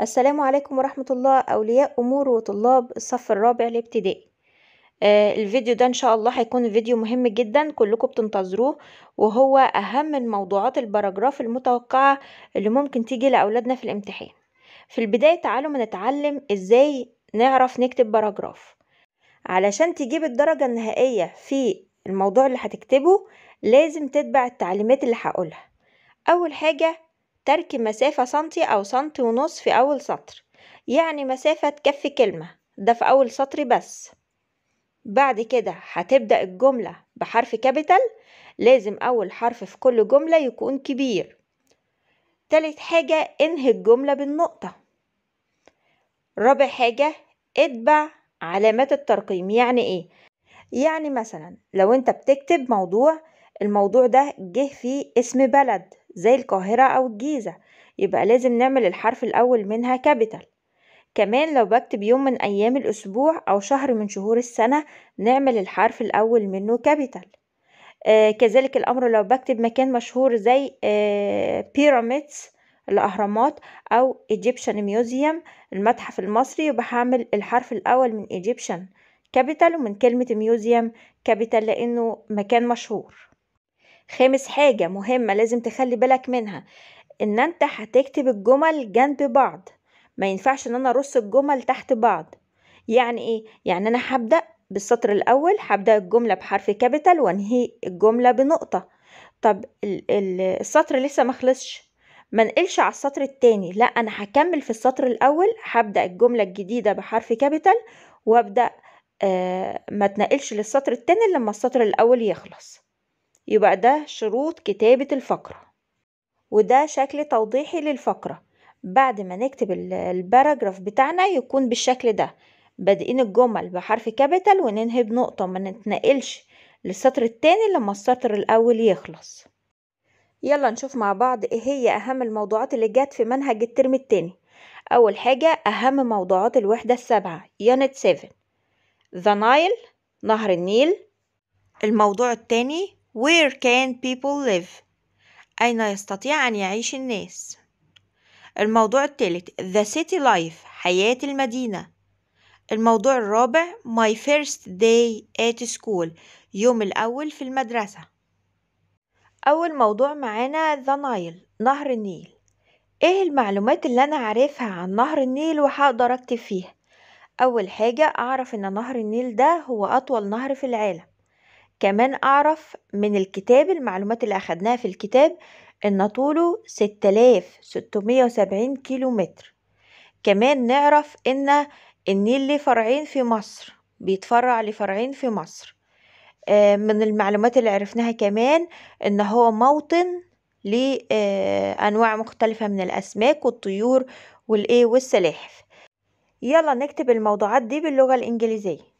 السلام عليكم ورحمة الله أولياء أمور وطلاب الصف الرابع الابتدائي آه الفيديو ده إن شاء الله هيكون فيديو مهم جدا كلكم بتنتظروه وهو أهم الموضوعات البراجراف المتوقعة اللي ممكن تيجي لأولادنا في الامتحان في البداية تعالوا ما نتعلم إزاي نعرف نكتب باراجراف علشان تجيب الدرجة النهائية في الموضوع اللي هتكتبه لازم تتبع التعليمات اللي هقولها أول حاجة ترك مسافة سنتي أو سنتي ونص في أول سطر يعني مسافة كف كلمة ده في أول سطر بس بعد كده هتبدأ الجملة بحرف كابيتال لازم أول حرف في كل جملة يكون كبير تالت حاجة انهي الجملة بالنقطة رابع حاجة اتبع علامات الترقيم يعني ايه؟ يعني مثلا لو انت بتكتب موضوع الموضوع ده جه فيه اسم بلد زي القاهرة أو الجيزة يبقى لازم نعمل الحرف الأول منها كابيتال كمان لو بكتب يوم من أيام الأسبوع أو شهر من شهور السنة نعمل الحرف الأول منه كابيتال آه كذلك الأمر لو بكتب مكان مشهور زي آه بيراميدز الأهرامات أو إيجيبشن ميوزيوم المتحف المصري يبقى هعمل الحرف الأول من إيجيبشن كابيتال ومن كلمة ميوزيوم كابيتال لأنه مكان مشهور خامس حاجة مهمة لازم تخلي بالك منها ان انت هتكتب الجمل جنب بعض ما ينفعش ان انا ارص الجمل تحت بعض يعني ايه يعني انا هبدأ بالسطر الاول هبدأ الجملة بحرف كابيتال وانهي الجملة بنقطة طب السطر لسه ما خلصش ما نقلش على السطر التاني لا انا هكمل في السطر الاول هبدأ الجملة الجديدة بحرف كابيتال وابدأ آه ما تنقلش للسطر التاني لما السطر الاول يخلص يبقى ده شروط كتابة الفقرة وده شكل توضيحي للفقرة بعد ما نكتب الباراجراف بتاعنا يكون بالشكل ده بادئين الجمل بحرف كابيتال وننهي بنقطة ما نتنقلش للسطر التاني لما السطر الأول يخلص يلا نشوف مع بعض ايه هي أهم الموضوعات اللي جت في منهج الترم التاني أول حاجة أهم موضوعات الوحدة السابعة يونت 7 ذا نايل نهر النيل الموضوع التاني Where can people live أين يستطيع أن يعيش الناس الموضوع الثالث The city life حياة المدينة الموضوع الرابع My first day at school يوم الأول في المدرسة أول موضوع معانا The Nile نهر النيل إيه المعلومات اللي أنا عارفها عن نهر النيل وهقدر أكتب فيها أول حاجة أعرف إن نهر النيل ده هو أطول نهر في العالم كمان أعرف من الكتاب المعلومات اللي أخدناها في الكتاب إن طوله ستلاف ستمية وسبعين كيلو متر كمان نعرف إن النيل ليه فرعين في مصر بيتفرع لفرعين في مصر آه، من المعلومات اللي عرفناها كمان إن هو موطن لأنواع آه، مختلفة من الأسماك والطيور والإيه والسلاحف يلا نكتب الموضوعات دي باللغة الإنجليزية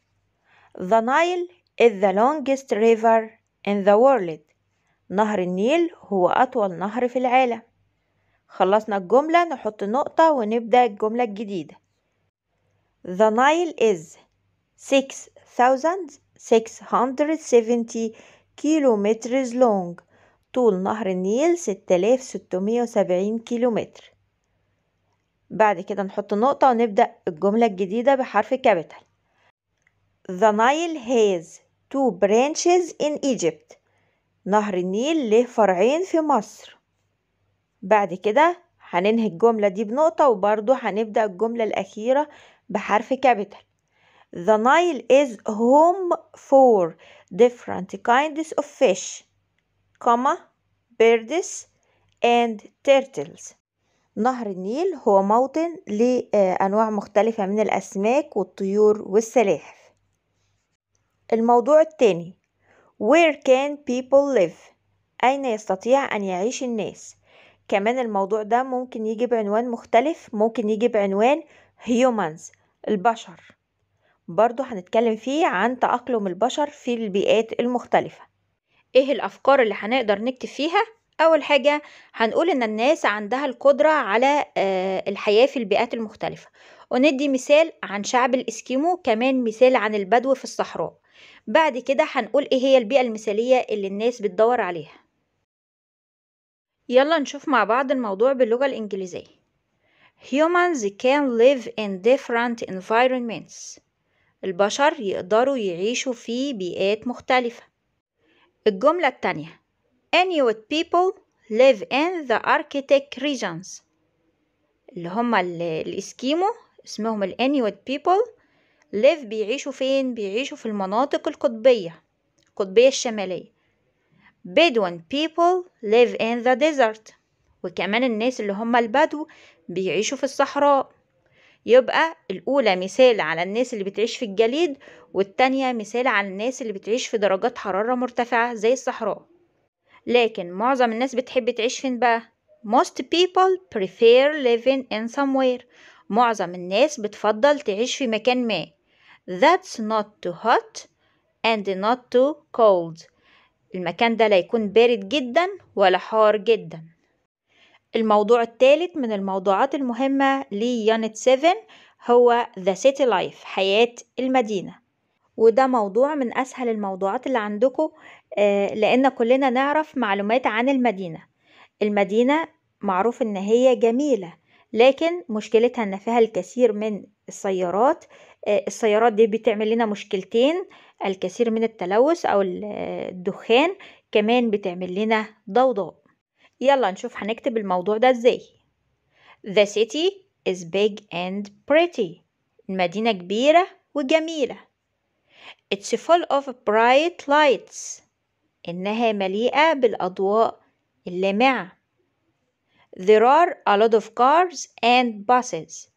The Nile is the longest river in the world نهر النيل هو أطول نهر في العالم خلصنا الجملة نحط نقطة ونبدأ الجملة الجديدة The Nile is 6670 kilometers long طول نهر النيل 6670 كيلومتر بعد كده نحط نقطة ونبدأ الجملة الجديدة بحرف كابيتال The Nile has two branches in Egypt نهر النيل له فرعين في مصر بعد كده هننهي الجملة دي بنقطة وبرضو هنبدأ الجملة الأخيرة بحرف كابيتال The Nile is home for different kinds of fish comma birds and turtles نهر النيل هو موطن لأنواع مختلفة من الأسماك والطيور والسلاحف الموضوع التاني where can people live أين يستطيع أن يعيش الناس كمان الموضوع ده ممكن يجي بعنوان مختلف ممكن يجي بعنوان humans البشر برضو هنتكلم فيه عن تأقلم البشر في البيئات المختلفة ايه الأفكار اللي هنقدر نكتب فيها؟ أول حاجة هنقول إن الناس عندها القدرة على آه، الحياة في البيئات المختلفة وندي مثال عن شعب الإسكيمو كمان مثال عن البدو في الصحراء بعد كده هنقول ايه هي البيئة المثالية اللي الناس بتدور عليها يلا نشوف مع بعض الموضوع باللغة الإنجليزية Humans can live in different environments البشر يقدروا يعيشوا في بيئات مختلفة الجملة التانية Inuit people live in the Arctic regions اللي هما الإسكيمو اسمهم الانيوت people ليف بيعيشوا فين بيعيشوا في المناطق القطبية القطبية الشمالية بدون people live in the desert وكمان الناس اللي هم البدو بيعيشوا في الصحراء يبقى الأولى مثال على الناس اللي بتعيش في الجليد والتانية مثال على الناس اللي بتعيش في درجات حرارة مرتفعة زي الصحراء لكن معظم الناس بتحب تعيش فين بقى most people prefer living in somewhere معظم الناس بتفضل تعيش في مكان ما That's not too hot and not too cold المكان ده لا يكون بارد جدا ولا حار جدا الموضوع الثالث من الموضوعات المهمة ليونت 7 هو The City Life حياة المدينة وده موضوع من أسهل الموضوعات اللي عندكم آه، لأن كلنا نعرف معلومات عن المدينة المدينة معروف إن هي جميلة لكن مشكلتها إن فيها الكثير من السيارات آه، السيارات دي بتعمل لنا مشكلتين الكثير من التلوث او الدخان كمان بتعمل لنا ضوضاء يلا نشوف هنكتب الموضوع ده ازاي The city is big and pretty المدينة كبيرة وجميلة It's full of bright lights إنها مليئة بالأضواء اللامعة There are a lot of cars and buses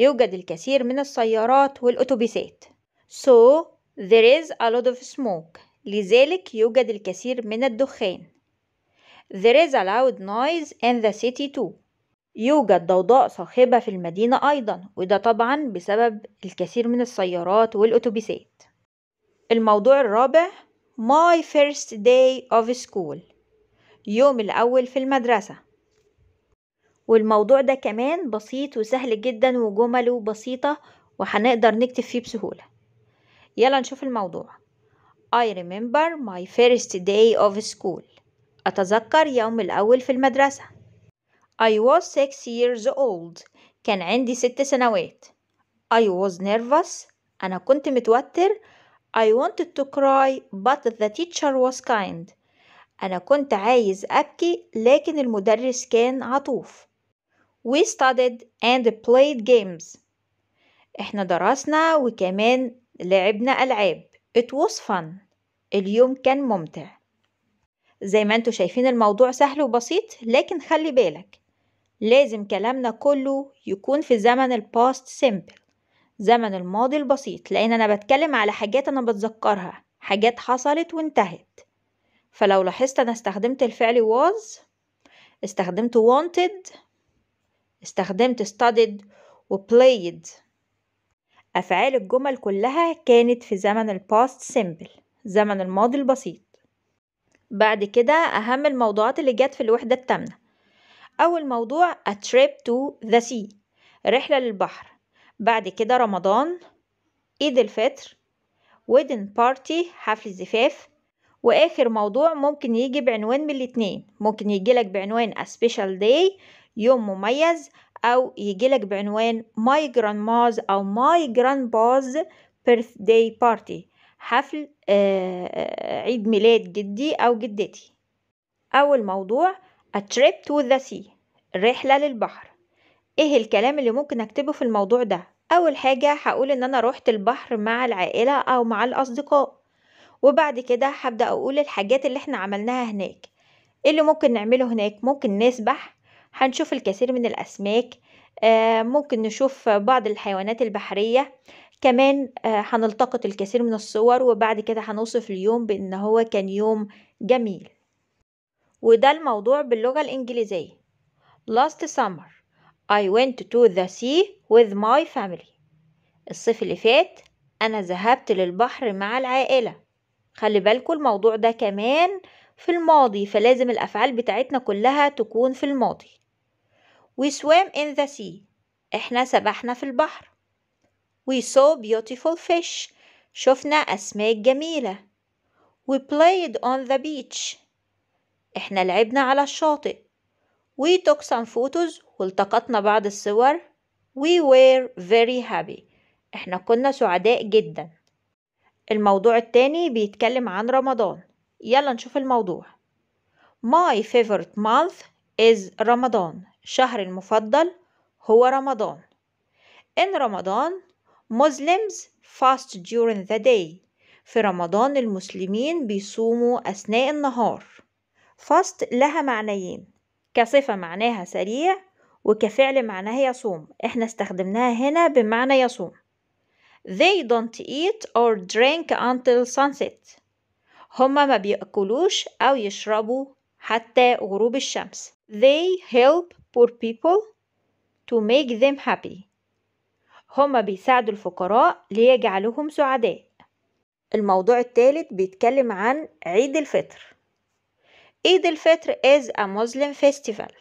يوجد الكثير من السيارات والأتوبيسات so there is a lot of smoke لذلك يوجد الكثير من الدخان there is a loud noise in the city too يوجد ضوضاء صاخبة في المدينة أيضا وده طبعا بسبب الكثير من السيارات والأتوبيسات الموضوع الرابع My first day of school يوم الأول في المدرسة والموضوع ده كمان بسيط وسهل جدا وجمله بسيطة وهنقدر نكتب فيه بسهولة يلا نشوف الموضوع I remember my first day of school أتذكر يوم الأول في المدرسة I was six years old كان عندي ست سنوات I was nervous أنا كنت متوتر I wanted to cry but the teacher was kind أنا كنت عايز أبكي لكن المدرس كان عطوف We studied and played games. احنا درسنا وكمان لعبنا ألعاب. It was fun. اليوم كان ممتع. زي ما انتوا شايفين الموضوع سهل وبسيط لكن خلي بالك لازم كلامنا كله يكون في زمن الباست سيمبل زمن الماضي البسيط لأن أنا بتكلم على حاجات أنا بتذكرها حاجات حصلت وانتهت فلو لاحظت أنا استخدمت الفعل was استخدمت wanted استخدمت studied و played أفعال الجمل كلها كانت في زمن الباست simple زمن الماضي البسيط بعد كده أهم الموضوعات اللي جت في الوحدة التامنة أول موضوع a trip to the sea رحلة للبحر بعد كده رمضان عيد الفطر ويدن party حفل زفاف وآخر موضوع ممكن يجي بعنوان من الاتنين ممكن يجي لك بعنوان a special day يوم مميز أو يجيلك بعنوان ماي grandma's أو ماي grandpa's birthday party بارتي حفل آه، آه، عيد ميلاد جدي أو جدتي أول موضوع A trip to the sea رحلة للبحر إيه الكلام اللي ممكن أكتبه في الموضوع ده؟ أول حاجة هقول إن أنا روحت البحر مع العائلة أو مع الأصدقاء وبعد كده هبدأ أقول الحاجات اللي إحنا عملناها هناك إيه اللي ممكن نعمله هناك؟ ممكن نسبح هنشوف الكثير من الأسماك آه، ممكن نشوف بعض الحيوانات البحرية كمان آه، هنلتقط الكثير من الصور وبعد كده هنوصف اليوم بأن هو كان يوم جميل وده الموضوع باللغة الإنجليزية Last summer I went to the sea with my family الصيف اللي فات أنا ذهبت للبحر مع العائلة خلي بالكم الموضوع ده كمان في الماضي فلازم الأفعال بتاعتنا كلها تكون في الماضي We swam in the sea. إحنا سبحنا في البحر. We saw beautiful fish. شفنا أسماك جميلة. We played on the beach. إحنا لعبنا على الشاطئ. We took some photos والتقطنا بعض الصور. We were very happy. إحنا كنا سعداء جدا. الموضوع التاني بيتكلم عن رمضان. يلا نشوف الموضوع. My favorite month is رمضان. شهري المفضل هو رمضان. In Ramadan, Muslims fast during the day. في رمضان المسلمين بيصوموا أثناء النهار. fast لها معنيين كصفة معناها سريع وكفعل معناها يصوم احنا استخدمناها هنا بمعنى يصوم They don't eat or drink until sunset هما ما بيأكلوش أو يشربوا حتى غروب الشمس They help poor people to make them happy هما بيساعدوا الفقراء ليجعلهم سعداء الموضوع الثالث بيتكلم عن عيد الفطر عيد الفطر is a Muslim festival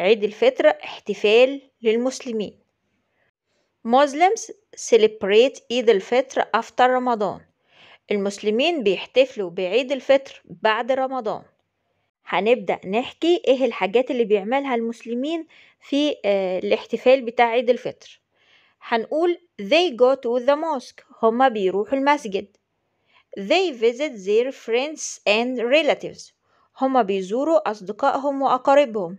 عيد الفطر احتفال للمسلمين Muslims celebrate عيد الفطر after رمضان المسلمين بيحتفلوا بعيد الفطر بعد رمضان هنبدأ نحكي ايه الحاجات اللي بيعملها المسلمين في آه، الاحتفال بتاع عيد الفطر هنقول they go to the mosque هما بيروحوا المسجد they visit their friends and relatives هما بيزوروا أصدقائهم وأقاربهم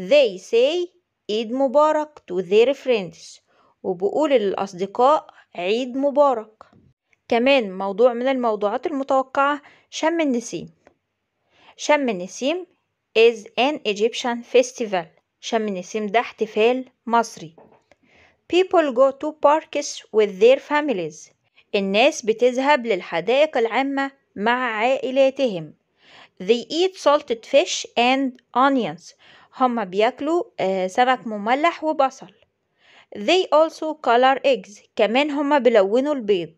they say عيد مبارك to their friends وبقول للأصدقاء عيد مبارك كمان موضوع من الموضوعات المتوقعة شم النسيم شم النسيم is an Egyptian festival شم النسيم ده احتفال مصري people go to parks with their families الناس بتذهب للحدائق العامة مع عائلاتهم they eat salted fish and onions هما بياكلوا سمك مملح وبصل they also color eggs كمان هما بيلونوا البيض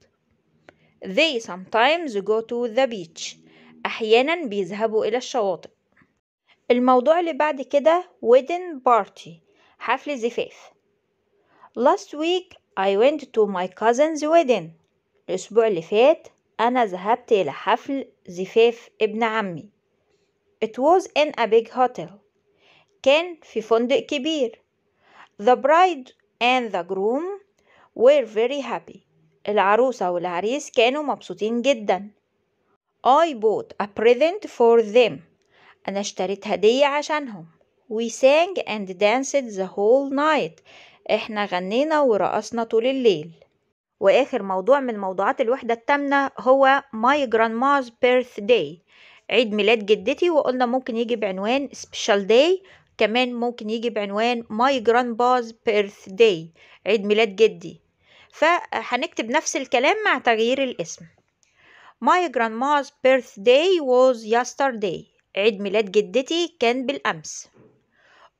they sometimes go to the beach أحيانا بيذهبوا إلى الشواطئ الموضوع اللي بعد كده ويدن بارتي حفل زفاف last week I went to my cousin's wedding الأسبوع اللي فات أنا ذهبت إلى حفل زفاف ابن عمي It was in a big hotel كان في فندق كبير The bride and the groom were very happy العروسة والعريس كانوا مبسوطين جداً I bought a present for them أنا اشتريت هدية عشانهم We sang and danced the whole night احنا غنينا ورقصنا طول الليل وآخر موضوع من موضوعات الوحدة التامنة هو My Grandma's Birthday عيد ميلاد جدتي وقلنا ممكن يجي بعنوان Special Day كمان ممكن يجي بعنوان My Grandpa's Birthday عيد ميلاد جدي فهنكتب نفس الكلام مع تغيير الاسم My grandma's birthday was yesterday. عيد ميلاد جدتي كان بالأمس.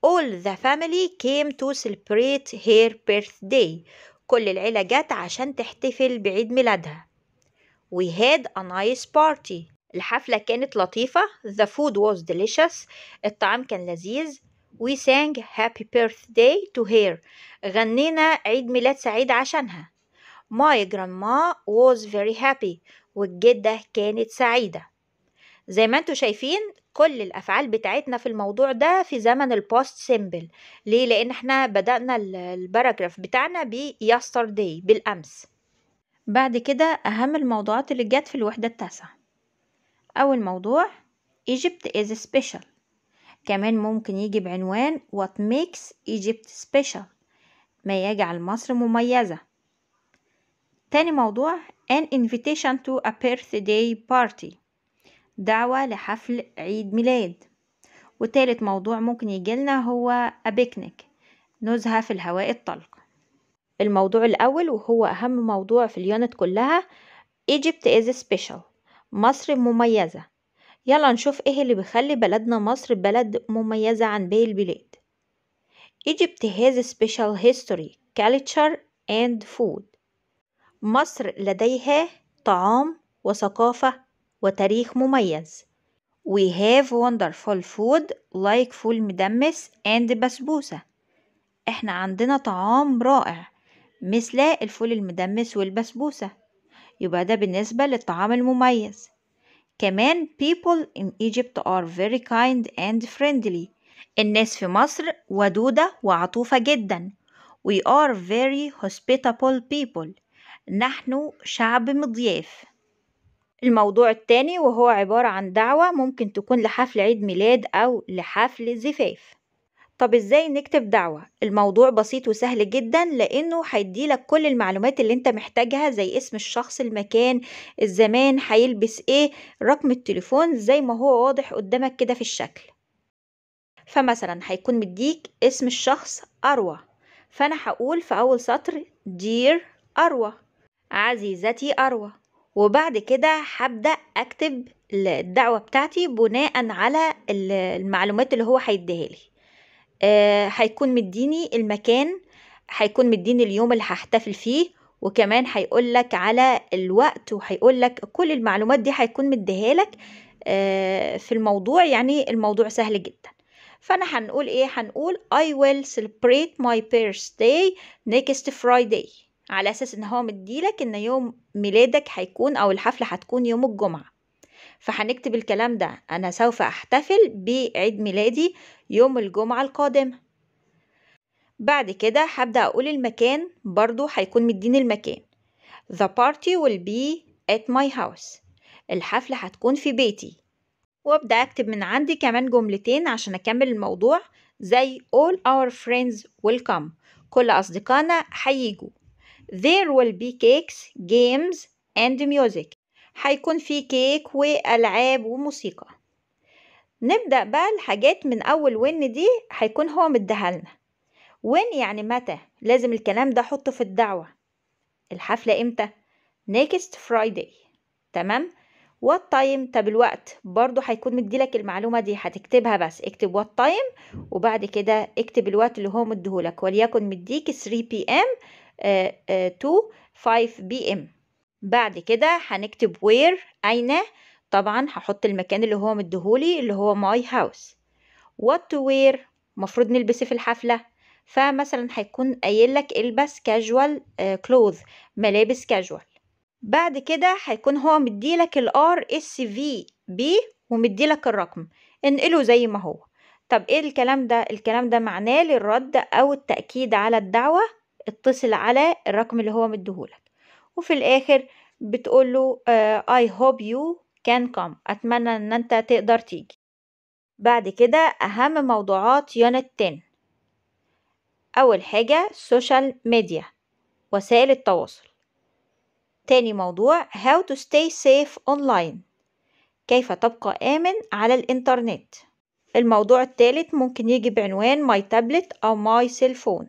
All the family came to celebrate her birthday. كل العيلة جت عشان تحتفل بعيد ميلادها. We had a nice party. الحفلة كانت لطيفة. The food was delicious. الطعام كان لذيذ. We sang happy birthday to her. غنينا عيد ميلاد سعيد عشانها. My grandma was very happy. والجدة كانت سعيدة زي ما انتوا شايفين كل الافعال بتاعتنا في الموضوع ده في زمن البوست سيمبل ليه لان احنا بدأنا الباراجراف بتاعنا ب yesterday بالامس بعد كده اهم الموضوعات اللي جت في الوحدة التاسعة اول موضوع Egypt is special كمان ممكن يجي بعنوان what makes Egypt special ما يجعل مصر مميزة تاني موضوع an invitation to a birthday party دعوة لحفل عيد ميلاد وتالت موضوع ممكن يجيلنا هو a picnic نزهة في الهواء الطلق الموضوع الأول وهو أهم موضوع في اليونت كلها Egypt is special مصر مميزة يلا نشوف ايه اللي بيخلي بلدنا مصر بلد مميزة عن باقي البلاد Egypt has special history, culture and food مصر لديها طعام وثقافة وتاريخ مميز We have wonderful food like فول مدمس and بسبوسة احنا عندنا طعام رائع مثل الفول المدمس والبسبوسة يبقى ده بالنسبة للطعام المميز كمان people in Egypt are very kind and friendly الناس في مصر ودودة وعطوفة جدا We are very hospitable people نحن شعب مضياف الموضوع التاني وهو عبارة عن دعوة ممكن تكون لحفل عيد ميلاد أو لحفل زفاف طب ازاي نكتب دعوة؟ الموضوع بسيط وسهل جدا لانه هيديلك كل المعلومات اللي انت محتاجها زي اسم الشخص المكان الزمان هيلبس ايه رقم التليفون زي ما هو واضح قدامك كده في الشكل فمثلا هيكون مديك اسم الشخص أروى فأنا هقول في أول سطر دير أروى عزيزتي أروى وبعد كده هبدأ أكتب الدعوة بتاعتي بناء على المعلومات اللي هو هيديها لي آه هيكون مديني المكان هيكون مديني اليوم اللي هحتفل فيه وكمان هيقول لك على الوقت وهيقول لك كل المعلومات دي هيكون مديها لك آه في الموضوع يعني الموضوع سهل جدا فانا هنقول ايه هنقول I will celebrate my birthday next Friday على اساس ان هو مديلك ان يوم ميلادك هيكون او الحفله هتكون يوم الجمعه فهنكتب الكلام ده انا سوف احتفل بعيد ميلادي يوم الجمعه القادمه بعد كده هبدا اقول المكان برضو هيكون مديني المكان the party will be at my house الحفله هتكون في بيتي وابدا اكتب من عندي كمان جملتين عشان اكمل الموضوع زي all our friends will come كل اصدقائنا هيجوا there will be cakes games and music هيكون في كيك والعاب وموسيقى نبدأ بقى الحاجات من أول when دي هيكون هو مدهلنا. when يعني متى لازم الكلام ده حطه في الدعوة الحفلة إمتى next Friday تمام what time طب الوقت برضو هيكون مديلك المعلومة دي هتكتبها بس اكتب what time وبعد كده اكتب الوقت اللي هو مديهولك وليكن مديك 3 p.m. to 5 بي ام بعد كده هنكتب وير أين طبعا هحط المكان اللي هو مديهولي اللي هو ماي هاوس وات to wear مفروض نلبسه إيه في الحفلة فمثلا هيكون قايل لك البس كاجوال آه، كلوز ملابس كاجوال بعد كده هيكون هو مدي لك الار اس في بي ومدي لك الرقم انقله زي ما هو طب ايه الكلام ده الكلام ده معناه للرد او التأكيد على الدعوة اتصل على الرقم اللي هو مديهولك وفي الاخر بتقول له آه، I hope you can come أتمنى إن أنت تقدر تيجي بعد كده أهم موضوعات يونت 10 أول حاجة السوشيال ميديا وسائل التواصل تاني موضوع How to stay safe online كيف تبقى آمن على الإنترنت الموضوع التالت ممكن يجي بعنوان My tablet أو My cell phone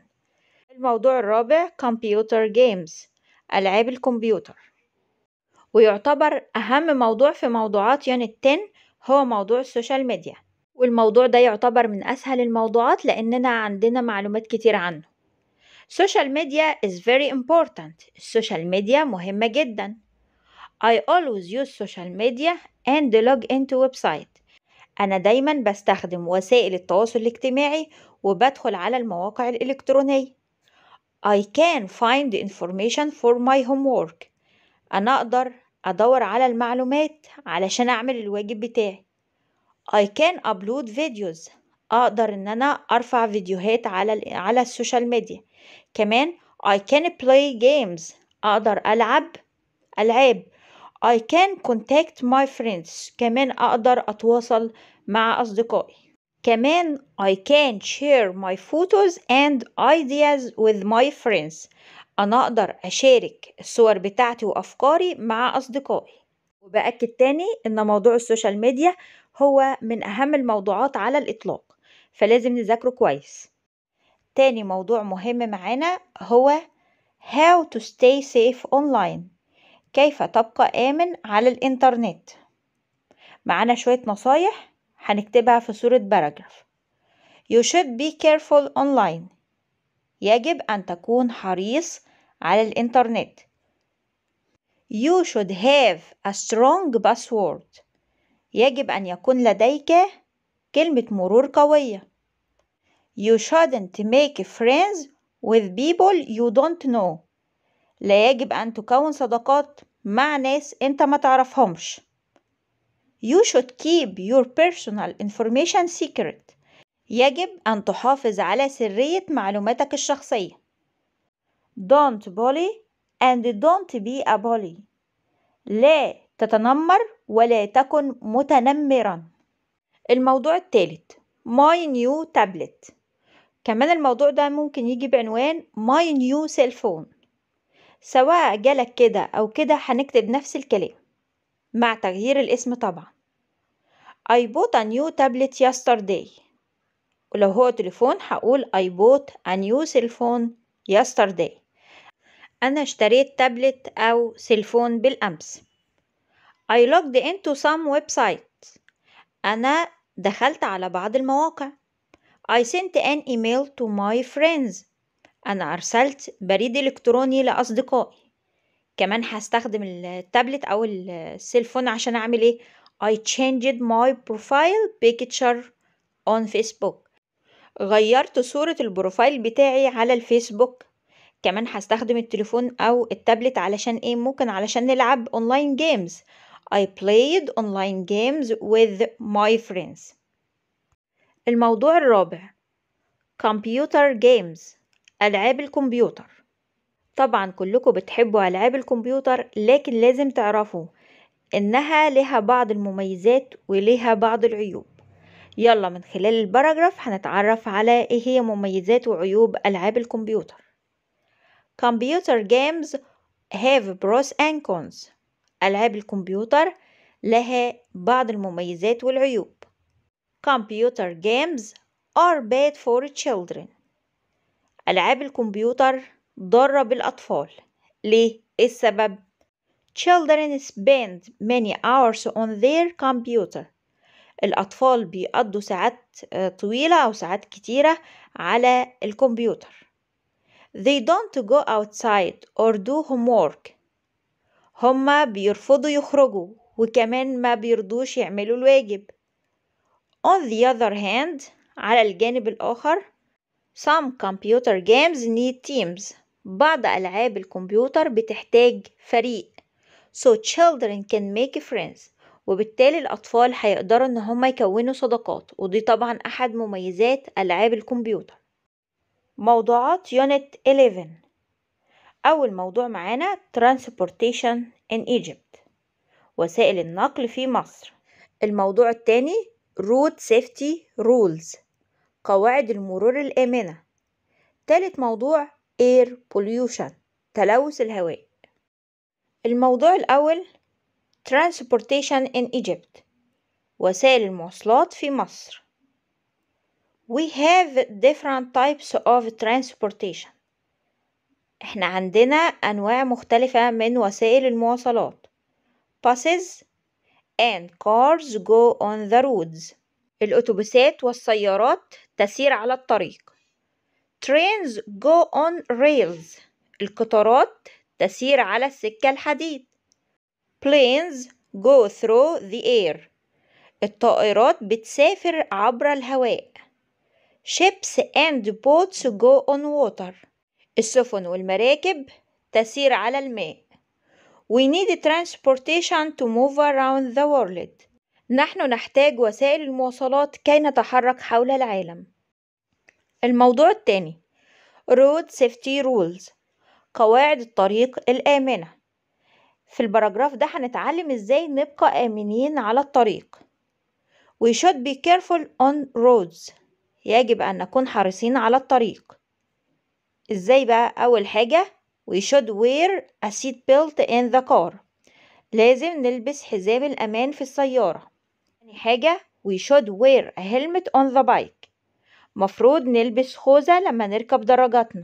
الموضوع الرابع كمبيوتر جيمز ألعاب الكمبيوتر ويعتبر أهم موضوع في موضوعات يونت 10 هو موضوع السوشيال ميديا والموضوع ده يعتبر من أسهل الموضوعات لأننا عندنا معلومات كتير عنه السوشيال ميديا is very important السوشيال ميديا مهمة جدا I always use social media and log into website أنا دايما بستخدم وسائل التواصل الاجتماعي وبدخل على المواقع الإلكترونية I can find information for my homework أنا أقدر أدور على المعلومات علشان أعمل الواجب بتاعي I can upload videos أقدر إن أنا أرفع فيديوهات على على السوشيال ميديا كمان I can play games أقدر ألعب ألعاب I can contact my friends كمان أقدر أتواصل مع أصدقائي كمان I can share my photos and ideas with my friends أنا أقدر أشارك الصور بتاعتي وأفكاري مع أصدقائي وبأكد تاني إن موضوع السوشيال ميديا هو من أهم الموضوعات على الإطلاق فلازم نذاكره كويس تاني موضوع مهم معانا هو How to stay safe online كيف تبقى آمن على الإنترنت معانا شوية نصايح هنكتبها في صورة باراجراف You should be careful online يجب أن تكون حريص على الإنترنت You should have a strong password يجب أن يكون لديك كلمة مرور قوية You shouldn't make friends with people you don't know لا يجب أن تكون صداقات مع ناس أنت ما تعرفهمش You should keep your personal information secret. يجب أن تحافظ على سرية معلوماتك الشخصية. Don't bully and don't be a bully. لا تتنمر ولا تكن متنمرا. الموضوع الثالث My new tablet. كمان الموضوع ده ممكن يجي بعنوان My new cell phone. سواء جالك كده أو كده هنكتب نفس الكلام. مع تغيير الاسم طبعا I bought a new tablet yesterday ولو هو تليفون هقول I bought a new cell phone yesterday أنا اشتريت تابلت أو سيلفون بالأمس I logged into some websites أنا دخلت على بعض المواقع I sent an email to my friends أنا أرسلت بريد إلكتروني لأصدقائي كمان هستخدم التابلت او السيلفون عشان اعمل ايه I changed my profile picture on Facebook غيرت صورة البروفايل بتاعي على الفيسبوك كمان هستخدم التليفون او التابلت علشان ايه ممكن علشان نلعب اونلاين جيمز I played online games with my friends الموضوع الرابع computer games ألعاب الكمبيوتر طبعا كلكم بتحبوا العاب الكمبيوتر لكن لازم تعرفوا انها لها بعض المميزات وليها بعض العيوب يلا من خلال الباراجراف هنتعرف على ايه هي مميزات وعيوب العاب الكمبيوتر كمبيوتر games have pros and cons العاب الكمبيوتر لها بعض المميزات والعيوب computer games are bad for children ألعاب الكمبيوتر ضرب الأطفال ليه؟ إيه السبب؟ Children spend many hours on their computer الأطفال بيقضوا ساعات آه، طويلة أو ساعات كتيرة على الكمبيوتر They don't go outside or do homework هما بيرفضوا يخرجوا وكمان ما بيرضوش يعملوا الواجب On the other hand على الجانب الآخر Some computer games need teams بعض ألعاب الكمبيوتر بتحتاج فريق so children can make friends وبالتالي الأطفال هيقدروا إن هما يكونوا صداقات ودي طبعا أحد مميزات ألعاب الكمبيوتر موضوعات يونت 11 أول موضوع معانا Transportation in Egypt وسائل النقل في مصر الموضوع التاني Road Safety Rules قواعد المرور الآمنة تالت موضوع air pollution تلوث الهواء الموضوع الأول transportation in Egypt وسائل المواصلات في مصر we have different types of transportation احنا عندنا أنواع مختلفة من وسائل المواصلات buses and cars go on the roads الأتوبيسات والسيارات تسير على الطريق trains go on rails القطارات تسير على السكة الحديد planes go through the air الطائرات بتسافر عبر الهواء ships and boats go on water السفن والمراكب تسير على الماء We need transportation to move around the world نحن نحتاج وسائل المواصلات كي نتحرك حول العالم الموضوع التاني road safety rules قواعد الطريق الآمنة في البراجراف ده هنتعلم ازاي نبقى آمنين على الطريق We should be careful on roads يجب أن نكون حريصين على الطريق ازاي بقى أول حاجة We should wear a seat belt in the car لازم نلبس حزام الأمان في السيارة تاني حاجة We should wear a helmet on the bike مفروض نلبس خوذة لما نركب دراجاتنا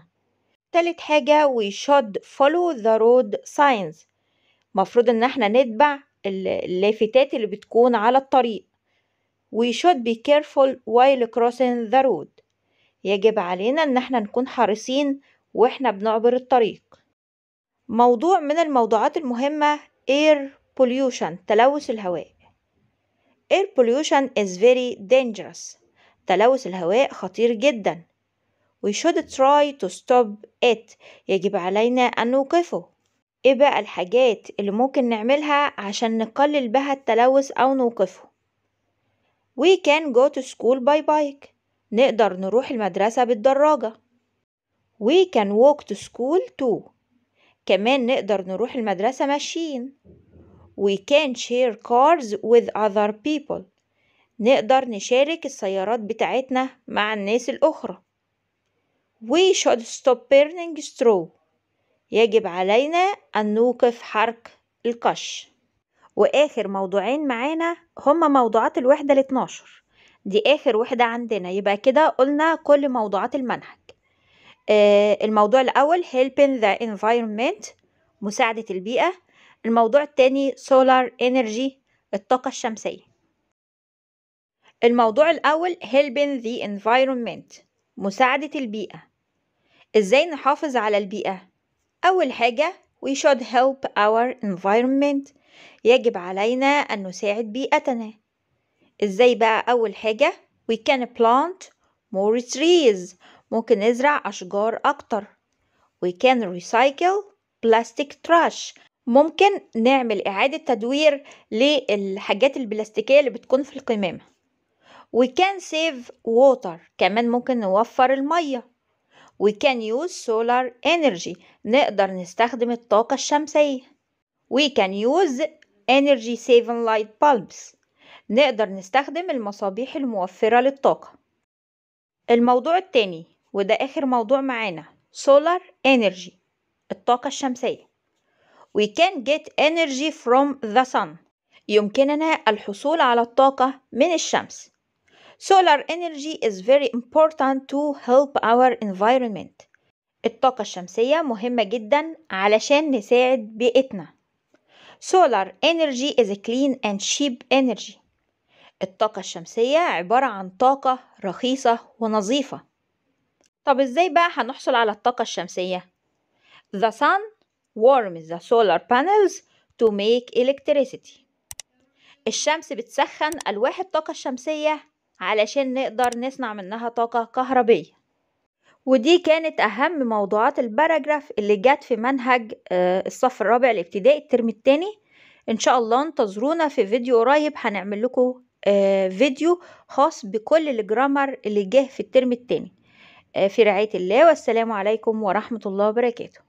تالت حاجة we should follow the road signs مفروض ان احنا نتبع اللافتات اللي بتكون على الطريق we should be careful while crossing the road يجب علينا ان احنا نكون حريصين واحنا بنعبر الطريق موضوع من الموضوعات المهمة air pollution تلوث الهواء air pollution is very dangerous تلوث الهواء خطير جدا we should try to stop it يجب علينا أن نوقفه إيه بقى الحاجات اللي ممكن نعملها عشان نقلل بها التلوث أو نوقفه we can go to school by bike نقدر نروح المدرسة بالدراجة we can walk to school too كمان نقدر نروح المدرسة ماشيين we can share cars with other people نقدر نشارك السيارات بتاعتنا مع الناس الأخرى We should stop burning straw يجب علينا أن نوقف حرق القش وآخر موضوعين معانا هما موضوعات الوحدة الاتناشر دي آخر وحدة عندنا يبقى كده قلنا كل موضوعات المنهج آه الموضوع الأول helping the environment مساعدة البيئة الموضوع التاني solar energy الطاقة الشمسية الموضوع الأول helping the environment مساعدة البيئة إزاي نحافظ على البيئة؟ أول حاجة we should help our environment يجب علينا أن نساعد بيئتنا إزاي بقى أول حاجة we can plant more trees ممكن نزرع أشجار أكتر we can recycle plastic trash ممكن نعمل إعادة تدوير للحاجات البلاستيكية اللي بتكون في القمامة we can save water كمان ممكن نوفر المية we can use solar energy نقدر نستخدم الطاقة الشمسية we can use energy saving light bulbs نقدر نستخدم المصابيح الموفرة للطاقة الموضوع التاني وده آخر موضوع معانا solar energy الطاقة الشمسية we can get energy from the sun يمكننا الحصول على الطاقة من الشمس solar energy is very important to help our environment الطاقة الشمسية مهمة جدا علشان نساعد بيئتنا solar energy is a clean and cheap energy الطاقة الشمسية عبارة عن طاقة رخيصة ونظيفة طب ازاي بقى هنحصل على الطاقة الشمسية The sun warms the solar panels to make electricity الشمس بتسخن ألواح الطاقة الشمسية علشان نقدر نصنع منها طاقة كهربية ودي كانت أهم موضوعات الباراجراف اللي جت في منهج آه، الصف الرابع الابتدائي الترم التاني إن شاء الله انتظرونا في فيديو قريب هنعمل لكم آه، فيديو خاص بكل الجرامر اللي جه في الترم التاني آه، في رعاية الله والسلام عليكم ورحمة الله وبركاته